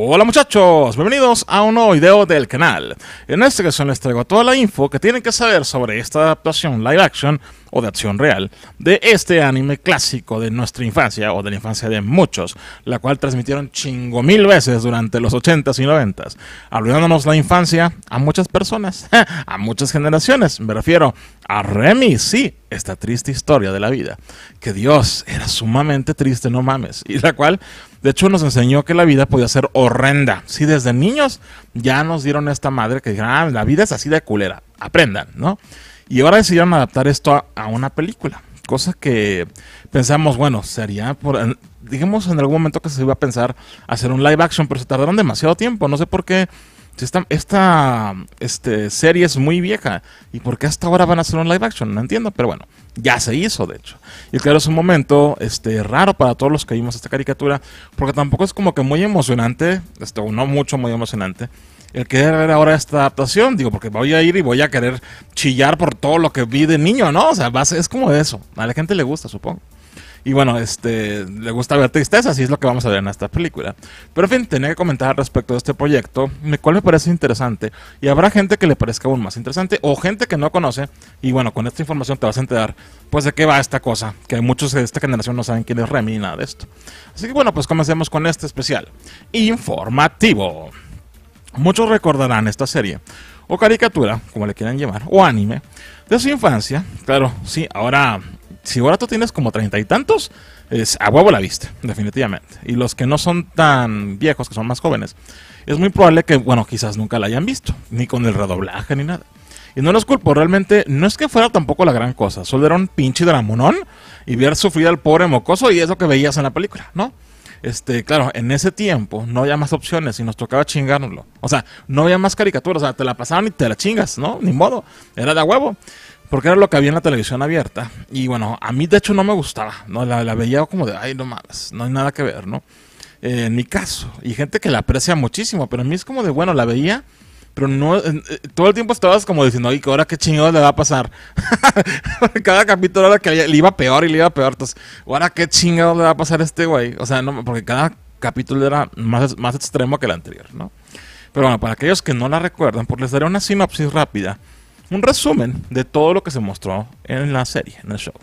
Hola muchachos, bienvenidos a un nuevo video del canal. En esta ocasión les traigo toda la info que tienen que saber sobre esta adaptación live action o de acción real de este anime clásico de nuestra infancia o de la infancia de muchos, la cual transmitieron chingo mil veces durante los 80 y 90s, arruinándonos la infancia a muchas personas, a muchas generaciones. Me refiero a Remy, sí, esta triste historia de la vida, que Dios era sumamente triste, no mames, y la cual de hecho, nos enseñó que la vida podía ser horrenda. Si desde niños ya nos dieron esta madre que dijeron, ah, la vida es así de culera, aprendan, ¿no? Y ahora decidieron adaptar esto a, a una película. Cosa que pensamos, bueno, sería por, dijimos en algún momento que se iba a pensar hacer un live action, pero se tardaron demasiado tiempo. No sé por qué. Esta, esta este, serie es muy vieja. ¿Y por qué hasta ahora van a hacer un live action? No entiendo, pero bueno, ya se hizo, de hecho. Y claro, es un momento este, raro para todos los que vimos esta caricatura, porque tampoco es como que muy emocionante, este, no mucho, muy emocionante el querer ver ahora esta adaptación, digo, porque voy a ir y voy a querer chillar por todo lo que vi de niño, ¿no? O sea, es como eso. A la gente le gusta, supongo. Y bueno, este, le gusta ver tristeza, así es lo que vamos a ver en esta película. Pero en fin, tenía que comentar respecto de este proyecto, el cual me parece interesante. Y habrá gente que le parezca aún más interesante o gente que no conoce. Y bueno, con esta información te vas a enterar, pues, de qué va esta cosa. Que muchos de esta generación no saben quién es Remy ni nada de esto. Así que bueno, pues comencemos con este especial. Informativo. Muchos recordarán esta serie, o caricatura, como le quieran llamar, o anime, de su infancia. Claro, sí, ahora si ahora tú tienes como treinta y tantos, es a huevo la viste, definitivamente. Y los que no son tan viejos, que son más jóvenes, es muy probable que, bueno, quizás nunca la hayan visto, ni con el redoblaje ni nada. Y no los culpo, realmente no es que fuera tampoco la gran cosa. Solo era un pinche dramonón y ver sufrir al pobre mocoso y eso que veías en la película, ¿no? Este, claro, en ese tiempo no había más opciones y nos tocaba chingárnoslo. O sea, no había más caricaturas, o sea, te la pasaban y te la chingas, ¿no? Ni modo, era de huevo porque era lo que había en la televisión abierta. Y bueno, a mí de hecho no me gustaba, ¿no? La, veía como de, ay, no mames, no hay nada que ver, ¿no? Eh, en mi caso, y gente que la aprecia muchísimo, pero a mí es como de, bueno, la veía, pero no, eh, todo el tiempo estabas como diciendo, ay, ahora qué chingados le va a pasar. Cada capítulo ahora que le iba peor y le iba peor, entonces, ahora qué chingados le va a pasar a este güey. O sea, no, porque cada capítulo era más, más extremo que el anterior, ¿no? Pero bueno, para aquellos que no la recuerdan, pues les daré una sinopsis rápida un resumen de todo lo que se mostró en la serie, en el show.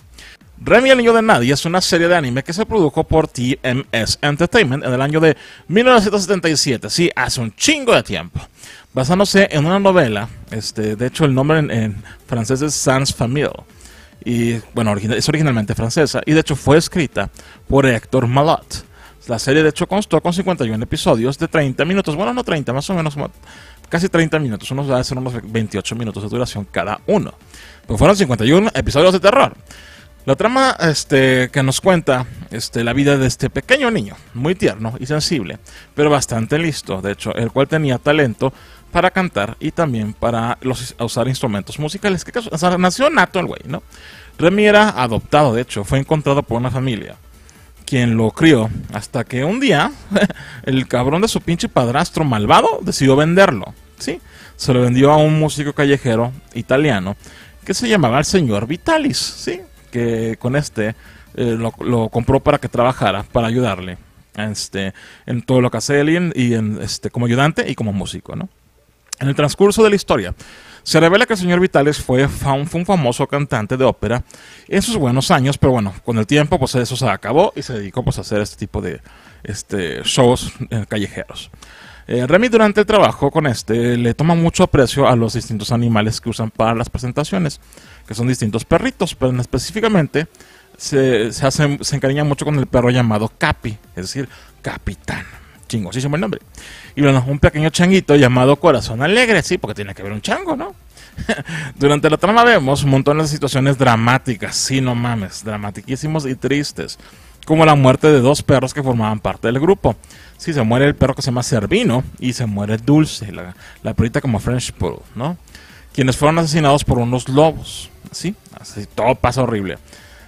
Remy el Niño de Nadie es una serie de anime que se produjo por TMS Entertainment en el año de 1977, sí, hace un chingo de tiempo, basándose en una novela, este, de hecho el nombre en, francés es Sans Famille, y bueno, es originalmente francesa, y de hecho fue escrita por Héctor Malotte. La serie de hecho constó con 51 episodios de 30 minutos, bueno, no 30, más o menos casi 30 minutos. Unos unos 28 minutos de duración cada uno. Pues fueron 51 episodios de terror. La trama este, que nos cuenta este, la vida de este pequeño niño, muy tierno y sensible, pero bastante listo, de hecho, el cual tenía talento para cantar y también para usar instrumentos musicales. ¿Qué caso? nació nato el güey, ¿no? Remy era adoptado, de hecho, fue encontrado por una familia quien lo crió, hasta que un día el cabrón de su pinche padrastro malvado decidió venderlo, ¿sí? Se lo vendió a un músico callejero italiano que se llamaba el señor Vitalis, ¿sí? Que con este eh, lo, compró para que trabajara, para ayudarle este, en todo lo que hace él en, este, como ayudante y como músico, ¿no? En el transcurso de la historia, se revela que el señor Vitales fue, un famoso cantante de ópera en sus buenos años, pero bueno, con el tiempo pues eso se acabó y se dedicó pues a hacer este tipo de este, shows eh, callejeros. Eh, Remy durante el trabajo con este le toma mucho aprecio a los distintos animales que usan para las presentaciones, que son distintos perritos, pero específicamente se, se encariña mucho con el perro llamado Capi, es decir, Capitán chingosísimo el nombre. Y bueno, un pequeño changuito llamado Corazón Alegre, sí, porque tiene que ver un chango, ¿no? Durante la trama vemos un montón de situaciones dramáticas, sí, no mames, dramatiquísimos y tristes, como la muerte de dos perros que formaban parte del grupo. Sí, se muere el perro que se llama Servino y se muere Dulce, la, la perrita como French Poodle, ¿no? Quienes fueron asesinados por unos lobos, ¿sí? Así todo pasa horrible.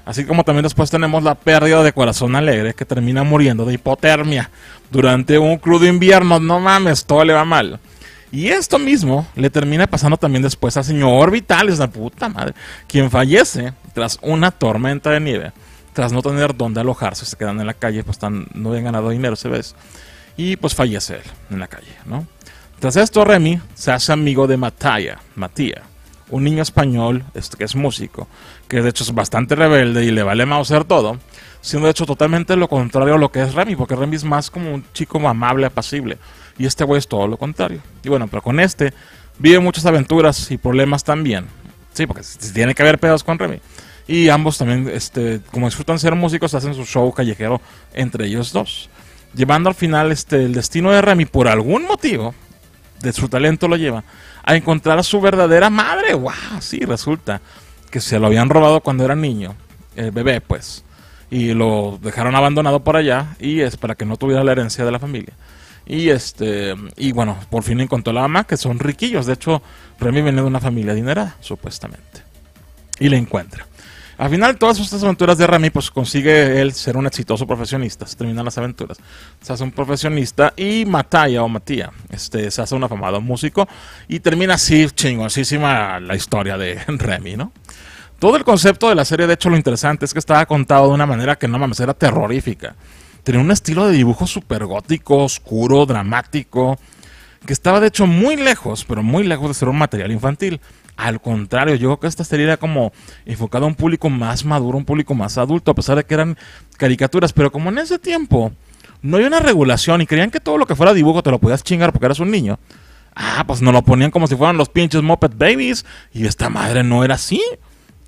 Así como también después tenemos la pérdida de corazón alegre que termina muriendo de hipotermia durante un crudo invierno. No mames, todo le va mal. Y esto mismo le termina pasando también después al señor Vitales, la puta madre, quien fallece tras una tormenta de nieve, tras no tener dónde alojarse, se quedan en la calle, pues están no habían ganado dinero, se ve Y pues fallece él en la calle, ¿no? Tras esto, Remy se hace amigo de Mataya, Matía, un niño español este, que es músico, que de hecho es bastante rebelde y le vale mauser todo, siendo de hecho totalmente lo contrario a lo que es Remy, porque Remy es más como un chico amable, apacible, y este güey es todo lo contrario. Y bueno, pero con este vive muchas aventuras y problemas también. Sí, porque tiene que haber pedos con Remy. Y ambos también, este, como disfrutan ser músicos, hacen su show callejero entre ellos dos. Llevando al final este, el destino de Remy, por algún motivo, de su talento lo lleva, a encontrar a su verdadera madre. ¡Wow! Sí, resulta que se lo habían robado cuando era niño, el bebé pues, y lo dejaron abandonado por allá y es para que no tuviera la herencia de la familia. Y este y bueno, por fin encontró la mamá, que son riquillos. De hecho, Remy viene de una familia adinerada, supuestamente. Y le encuentra. Al final, todas estas aventuras de Remy, pues consigue él ser un exitoso profesionista, se terminan las aventuras. Se hace un profesionista y Mataya o Matía, este, se hace un afamado músico y termina así chingosísima la historia de Remy, ¿no? Todo el concepto de la serie, de hecho, lo interesante es que estaba contado de una manera que no mames, era terrorífica. Tenía un estilo de dibujo súper gótico, oscuro, dramático que estaba de hecho muy lejos, pero muy lejos de ser un material infantil. Al contrario, yo creo que esta serie era como enfocada a un público más maduro, un público más adulto, a pesar de que eran caricaturas. Pero como en ese tiempo no había una regulación y creían que todo lo que fuera dibujo te lo podías chingar porque eras un niño, ah, pues nos lo ponían como si fueran los pinches Muppet Babies. Y esta madre no era así.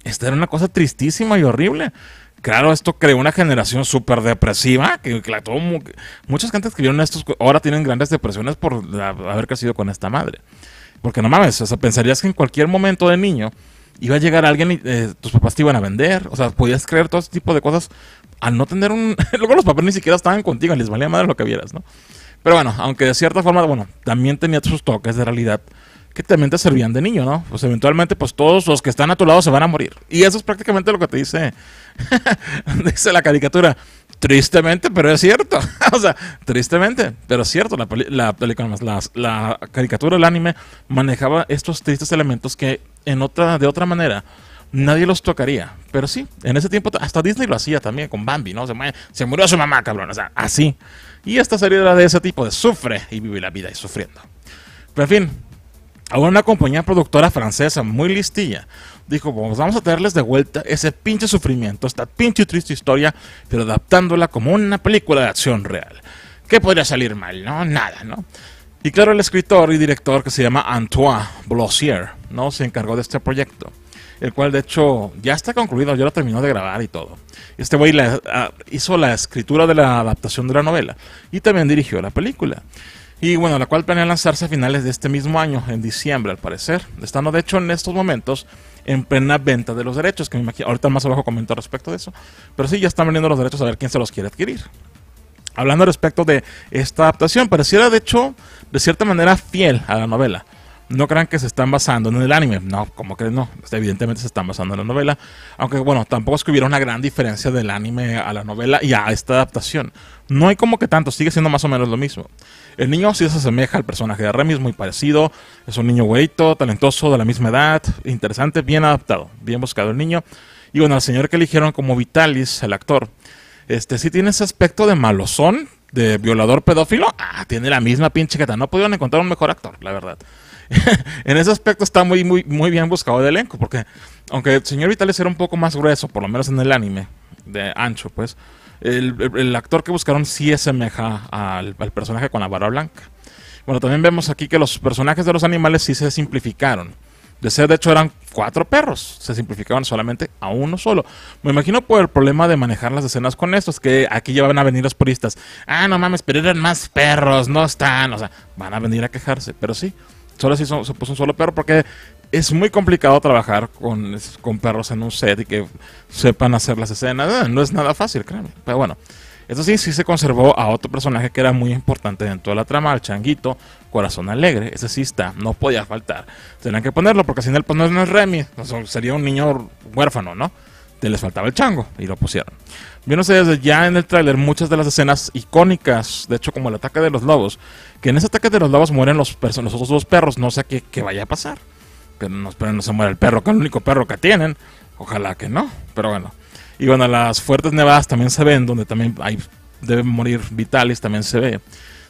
Esta era una cosa tristísima y horrible. Claro, esto creó una generación súper depresiva, que, la muchas gentes que vieron estos ahora tienen grandes depresiones por haber crecido con esta madre. Porque no mames, o sea, pensarías que en cualquier momento de niño iba a llegar alguien y eh, tus papás te iban a vender, o sea, podías creer todo ese tipo de cosas al no tener un... Luego los papás ni siquiera estaban contigo, les valía madre lo que vieras, ¿no? Pero bueno, aunque de cierta forma, bueno, también tenía sus toques de realidad que también te servían de niño, ¿no? Pues eventualmente, pues todos los que están a tu lado se van a morir. Y eso es prácticamente lo que te dice, dice la caricatura. Tristemente, pero es cierto. o sea, tristemente, pero es cierto. La, la, la, caricatura, el anime, manejaba estos tristes elementos que en otra, de otra manera nadie los tocaría. Pero sí, en ese tiempo hasta Disney lo hacía también con Bambi, ¿no? Se, murió su mamá, cabrón. O sea, así. Y esta serie era de ese tipo, de sufre y vive la vida y sufriendo. Pero en fin, a una compañía productora francesa muy listilla. Dijo, vamos a traerles de vuelta ese pinche sufrimiento, esta pinche triste historia, pero adaptándola como una película de acción real. ¿Qué podría salir mal? No, nada, ¿no? Y claro, el escritor y director que se llama Antoine Blossier, ¿no? Se encargó de este proyecto, el cual de hecho ya está concluido, ya lo terminó de grabar y todo. Este güey ah, hizo la escritura de la adaptación de la novela y también dirigió la película. Y bueno, la cual planea lanzarse a finales de este mismo año, en diciembre al parecer. Estando de hecho en estos momentos en plena venta de los derechos, que me imagino, ahorita más abajo comento respecto de eso. Pero sí, ya están vendiendo los derechos a ver quién se los quiere adquirir. Hablando respecto de esta adaptación, pareciera de hecho de cierta manera fiel a la novela. No crean que se están basando en el anime. No, como creen, no. Pues, evidentemente se están basando en la novela. Aunque bueno, tampoco es que hubiera una gran diferencia del anime a la novela y a esta adaptación. No hay como que tanto, sigue siendo más o menos lo mismo. El niño sí se asemeja al personaje de Remy, es muy parecido. Es un niño guayito, talentoso, de la misma edad, interesante, bien adaptado, bien buscado el niño. Y bueno, al señor que eligieron como Vitalis, el actor, este sí tiene ese aspecto de malosón, de violador pedófilo. Ah, tiene la misma pinche que No pudieron encontrar un mejor actor, la verdad. en ese aspecto está muy, muy, muy bien buscado el elenco, porque aunque el señor Vitalis era un poco más grueso, por lo menos en el anime, de ancho, pues el, actor que buscaron sí asemeja al, al personaje con la barba blanca. Bueno, también vemos aquí que los personajes de los animales sí se simplificaron. De ser, de hecho, eran cuatro perros. Se simplificaban solamente a uno solo. Me imagino por el problema de manejar las escenas con estos, que aquí ya van a venir los puristas. Ah, no mames, pero eran más perros, no están. O sea, van a venir a quejarse, pero sí. Solo sí se puso un solo perro porque es muy complicado trabajar con, con perros en un set y que sepan hacer las escenas. Eh, no es nada fácil, créanme. Pero bueno, eso sí, sí se conservó a otro personaje que era muy importante dentro de la trama, el changuito, corazón alegre. Ese sí está, no podía faltar. Tenían que ponerlo porque sin él ponerlo pues, el Remy, sería un niño huérfano, ¿no? te les faltaba el chango y lo pusieron. Vieron no sé, ya en el tráiler muchas de las escenas icónicas, de hecho como el ataque de los lobos, que en ese ataque de los lobos mueren los, los otros dos perros, no sé qué, qué vaya a pasar que no, no se muera el perro, que es el único perro que tienen. Ojalá que no, pero bueno. Y bueno, las fuertes nevadas también se ven, donde también hay, debe morir Vitalis, también se ve.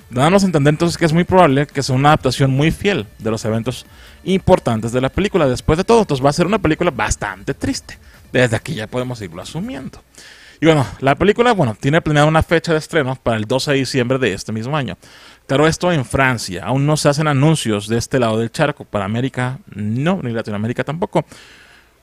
Dándonos a entender entonces que es muy probable que sea una adaptación muy fiel de los eventos importantes de la película. Después de todo, entonces va a ser una película bastante triste. Desde aquí ya podemos irlo asumiendo. Y bueno, la película, bueno, tiene planeada una fecha de estreno para el 12 de diciembre de este mismo año. Claro, esto en Francia. Aún no se hacen anuncios de este lado del charco. Para América, no, ni Latinoamérica tampoco.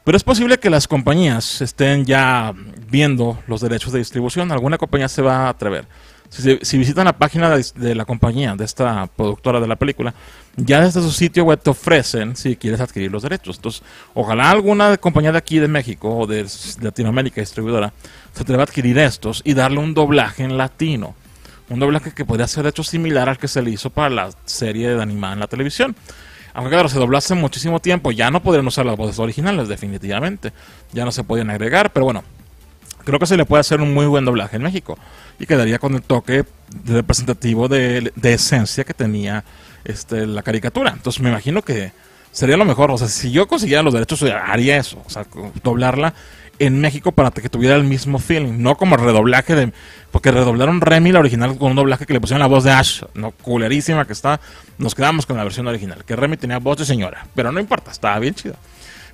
Pero es posible que las compañías estén ya viendo los derechos de distribución. Alguna compañía se va a atrever. Si, visitan la página de, la compañía, de esta productora de la película, ya desde su sitio web te ofrecen si quieres adquirir los derechos. Entonces, ojalá alguna compañía de aquí de México o de Latinoamérica distribuidora se atreva a adquirir estos y darle un doblaje en latino. Un doblaje que podría ser de hecho similar al que se le hizo para la serie de animada en la televisión. Aunque claro, se doblase muchísimo tiempo, ya no podrían usar las voces originales, definitivamente. Ya no se podían agregar, pero bueno, creo que se le puede hacer un muy buen doblaje en México y quedaría con el toque representativo de, esencia que tenía este, la caricatura. Entonces me imagino que sería lo mejor. O sea, si yo consiguiera los derechos, haría eso. O sea, doblarla en México para que tuviera el mismo feeling. No como redoblaje de. Porque redoblaron Remy la original con un doblaje que le pusieron la voz de Ash. No, culerísima que está. Nos quedamos con la versión original. Que Remy tenía voz de señora. Pero no importa, estaba bien chida.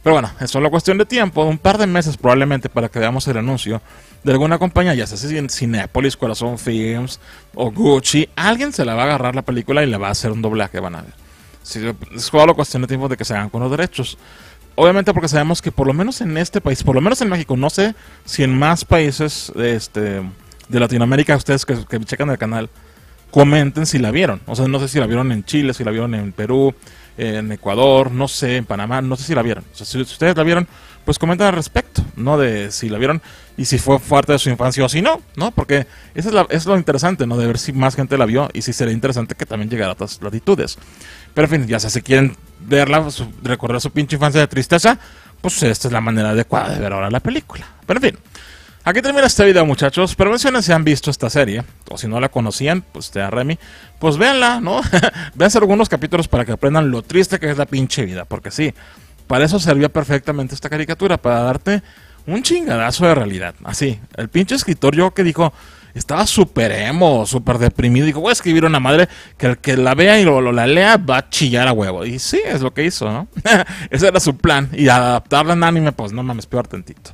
Pero bueno, es solo cuestión de tiempo, un par de meses probablemente para que veamos el anuncio de alguna compañía, ya sea Cinepolis, Corazón Films o Gucci, alguien se la va a agarrar la película y le va a hacer un doblaje, van a ver. es solo cuestión de tiempo de que se hagan con los derechos. Obviamente porque sabemos que por lo menos en este país, por lo menos en México, no sé si en más países de, este, de Latinoamérica, ustedes que, que checan el canal, comenten si la vieron. O sea, no sé si la vieron en Chile, si la vieron en Perú, en Ecuador, no sé, en Panamá, no sé si la vieron. si ustedes la vieron, pues comenten al respecto, ¿no? De si la vieron y si fue parte de su infancia o si no, ¿no? Porque eso es, lo interesante, ¿no? De ver si más gente la vio y si sería interesante que también llegara a otras latitudes. Pero en fin, ya sea, si quieren verla, recordar su pinche infancia de tristeza, pues esta es la manera adecuada de ver ahora la película. Pero en fin. Aquí termina este video muchachos, pero mencionen si han visto esta serie, o si no la conocían, pues te da Remy, pues véanla, ¿no? Véanse algunos capítulos para que aprendan lo triste que es la pinche vida, porque sí, para eso servía perfectamente esta caricatura, para darte un chingadazo de realidad, así, el pinche escritor yo que dijo, estaba súper emo, súper deprimido, dijo, voy a escribir una madre que el que la vea y lo, la lea va a chillar a huevo, y sí, es lo que hizo, ¿no? Ese era su plan, y adaptarla en anime, pues no mames, peor tantito.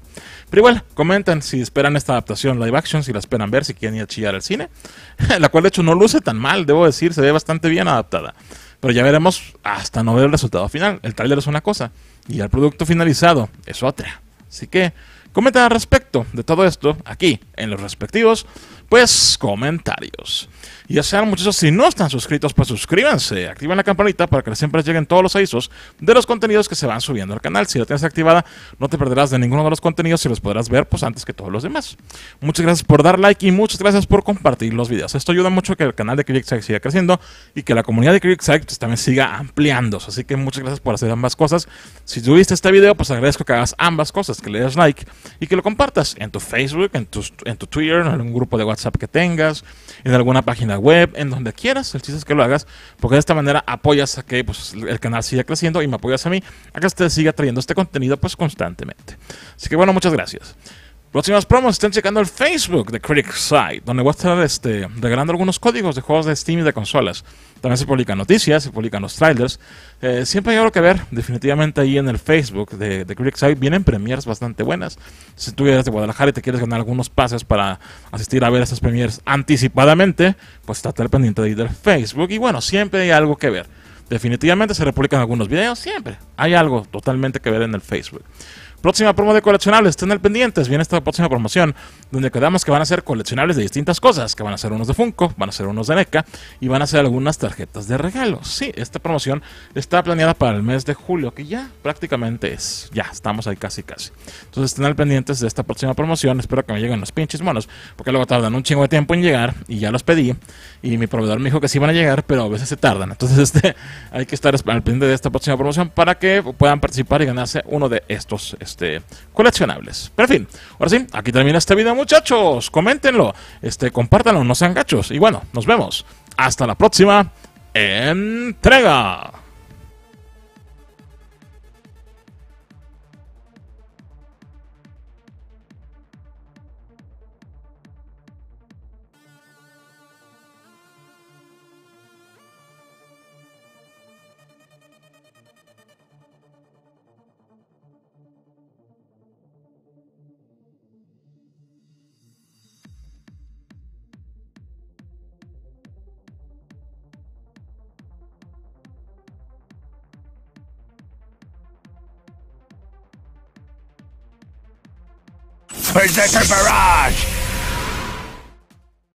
Pero igual, comentan si esperan esta adaptación live action, si la esperan ver, si quieren ir a chillar al cine. la cual, de hecho, no luce tan mal, debo decir, se ve bastante bien adaptada. Pero ya veremos hasta no ver el resultado final. El tráiler es una cosa y el producto finalizado es otra. Así que comenten al respecto de todo esto aquí en los respectivos pues comentarios. Ya sean muchachos, si no están suscritos, pues suscríbanse, activen la campanita para que siempre lleguen todos los avisos de los contenidos que se van subiendo al canal. Si la tienes activada, no te perderás de ninguno de los contenidos y los podrás ver pues antes que todos los demás. Muchas gracias por dar like y muchas gracias por compartir los videos. Esto ayuda mucho a que el canal de CreateSite siga creciendo y que la comunidad de CreateSite pues, también siga ampliándose. Así que muchas gracias por hacer ambas cosas. Si tuviste este video, pues agradezco que hagas ambas cosas, que le des like y que lo compartas en tu Facebook, en tu, en tu Twitter, en un grupo de WhatsApp que tengas, en alguna página web, en donde quieras. El chiste es que lo hagas, porque de esta manera apoyas a que pues, el canal siga creciendo y me apoyas a mí a que te siga trayendo este contenido pues constantemente. Así que bueno, muchas gracias. Próximas promos estén checando el Facebook de Critic Site, donde voy a estar este, regalando algunos códigos de juegos de Steam y de consolas. También se publican noticias, se publican los trailers. Eh, siempre hay algo que ver, definitivamente ahí en el Facebook de, de Critic vienen premiers bastante buenas. Si tú eres de Guadalajara y te quieres ganar algunos pases para asistir a ver esas premiers anticipadamente, pues estate al pendiente de ahí del Facebook. Y bueno, siempre hay algo que ver. Definitivamente se republican algunos videos, siempre. Hay algo totalmente que ver en el Facebook. Próxima promo de coleccionables, estén al pendientes. Viene esta próxima promoción donde quedamos que van a ser coleccionables de distintas cosas, que van a ser unos de Funko, van a ser unos de NECA y van a ser algunas tarjetas de regalo. Sí, esta promoción está planeada para el mes de julio, que ya prácticamente es. Ya, estamos ahí casi casi. Entonces estén al pendientes de esta próxima promoción. Espero que me lleguen los pinches monos, porque luego tardan un chingo de tiempo en llegar y ya los pedí y mi proveedor me dijo que sí van a llegar, pero a veces se tardan. Entonces este hay que estar al pendiente de esta próxima promoción para que puedan participar y ganarse uno de estos este, coleccionables. Pero en fin, ahora sí, aquí termina este video, muchachos. Coméntenlo, este, compártanlo, no sean gachos. Y bueno, nos vemos. Hasta la próxima entrega. Berserker Barrage!